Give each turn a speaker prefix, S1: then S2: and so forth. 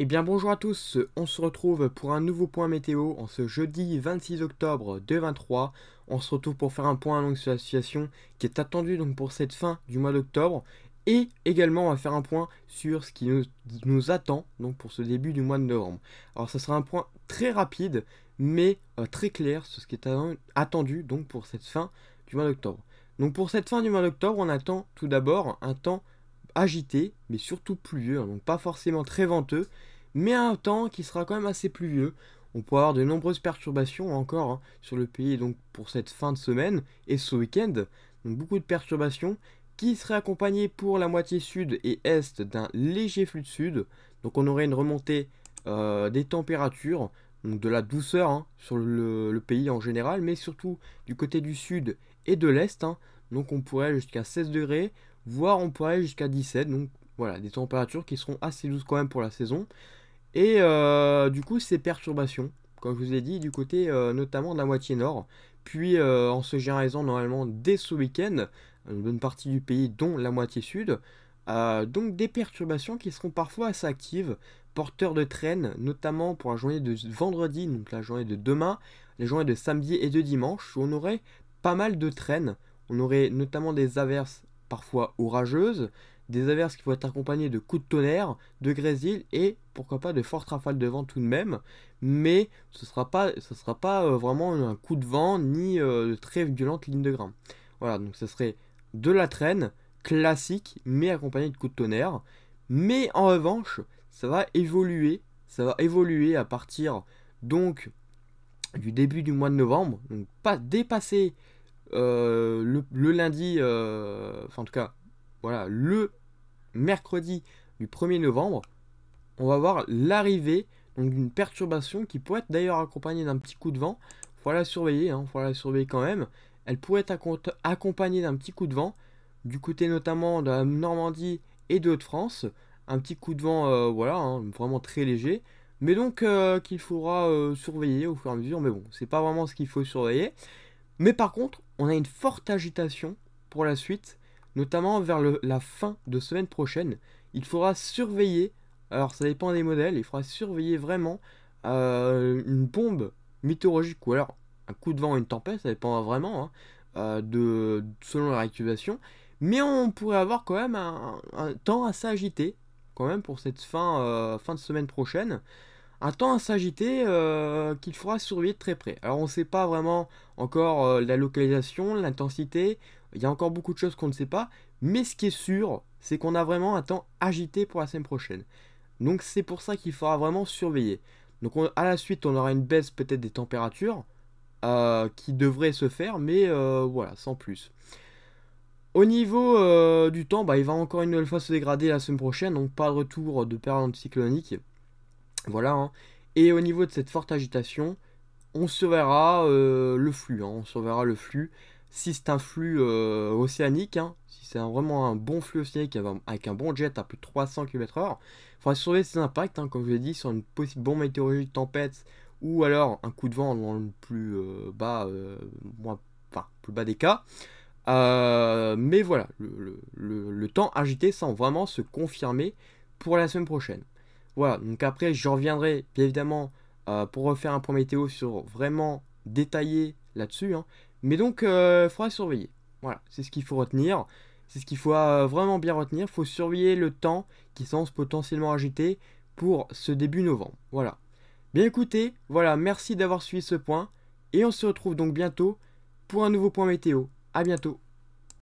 S1: Et eh bien bonjour à tous, on se retrouve pour un nouveau point météo en ce jeudi 26 octobre 2023. On se retrouve pour faire un point sur la situation qui est attendue donc pour cette fin du mois d'octobre et également on va faire un point sur ce qui nous, attend donc pour ce début du mois de novembre. Alors ce sera un point très rapide mais euh, très clair sur ce qui est attendu donc pour cette fin du mois d'octobre. Donc pour cette fin du mois d'octobre, on attend tout d'abord un temps agité, mais surtout pluvieux, hein, donc pas forcément très venteux, mais un temps qui sera quand même assez pluvieux. On pourra avoir de nombreuses perturbations encore hein, sur le pays donc pour cette fin de semaine et ce week-end. Donc beaucoup de perturbations qui seraient accompagnées pour la moitié sud et est d'un léger flux de sud. Donc on aurait une remontée euh, des températures, donc de la douceur hein, sur le, pays en général, mais surtout du côté du sud et de l'est. Donc on pourrait jusqu'à 16 degrés, voire on pourrait aller jusqu'à 17. Donc voilà, des températures qui seront assez douces quand même pour la saison. Et euh, du coup, ces perturbations, comme je vous ai dit, du côté euh, notamment de la moitié nord, puis euh, en se généralisant normalement dès ce week-end, une bonne partie du pays, dont la moitié sud. donc des perturbations qui seront parfois assez actives, porteurs de traîne, notamment pour la journée de vendredi, donc la journée de demain, les journées de samedi et de dimanche, où on aurait pas mal de traînes. On aurait notamment des averses parfois orageuses, des averses qui vont être accompagnées de coups de tonnerre, de grésil et pourquoi pas de fortes rafales de vent tout de même, mais ce ne sera pas, euh, vraiment un coup de vent ni euh, de très violente ligne de grain. Voilà, donc ce serait de la traîne classique mais accompagnée de coups de tonnerre, mais en revanche, ça va évoluer, ça va évoluer à partir donc du début du mois de novembre, donc pas dépasser euh, le, lundi, euh, enfin en tout cas, voilà, le mercredi du 1er novembre, on va voir l'arrivée d'une perturbation qui pourrait être d'ailleurs accompagnée d'un petit coup de vent. Faut la surveiller, hein, faut la surveiller quand même. Elle pourrait être accompagnée d'un petit coup de vent, du côté notamment de la Normandie et de Haute-France. Un petit coup de vent, euh, voilà, hein, vraiment très léger. Mais donc qu'il faudra surveiller au fur et à mesure. Mais bon, c'est pas vraiment ce qu'il faut surveiller. Mais par contre, on a une forte agitation pour la suite, notamment vers la fin de semaine prochaine. Il faudra surveiller, alors ça dépend des modèles, il faudra surveiller vraiment euh, une bombe météorologique ou alors un coup de vent une tempête, ça dépend vraiment hein, euh, de, selon la activation. Mais on pourrait avoir quand même un, temps assez agité, quand même, pour cette fin, euh, fin de semaine prochaine un temps à s'agiter euh, qu'il faudra surveiller de très près. Alors on ne sait pas vraiment encore euh, la localisation, l'intensité, il y a encore beaucoup de choses qu'on ne sait pas, mais ce qui est sûr, c'est qu'on a vraiment un temps agité pour la semaine prochaine. Donc c'est pour ça qu'il faudra vraiment surveiller. Donc à la suite, on aura une baisse peut-être des températures euh, qui devrait se faire, mais voilà, sans plus. Au niveau du temps, bah, il va encore une nouvelle fois se dégrader la semaine prochaine, donc pas de retour de période anticyclonique voilà. Hein. Et au niveau de cette forte agitation, on se verra euh, le flux. Hein. On on verra le flux. Si c'est un flux euh, océanique, hein, si c'est vraiment un bon flux océanique avec un bon jet à plus de 300 km/h, il faudra surveiller ses impacts, comme je l'ai dit, sur une possible bombe météorologique, tempête ou alors un coup de vent dans le plus euh, bas, plus bas des cas. mais voilà, le, temps agité sans vraiment se confirmer pour la semaine prochaine. Voilà, donc après, je reviendrai bien évidemment euh, pour refaire un point météo sur vraiment détaillé là-dessus. Hein. Mais donc, il euh, faudra surveiller. Voilà, c'est ce qu'il faut retenir. C'est ce qu'il faut euh, vraiment bien retenir. Il faut surveiller le temps qui semble potentiellement agité pour ce début novembre. Voilà. Bien écoutez, voilà, merci d'avoir suivi ce point. Et on se retrouve donc bientôt pour un nouveau point météo. A bientôt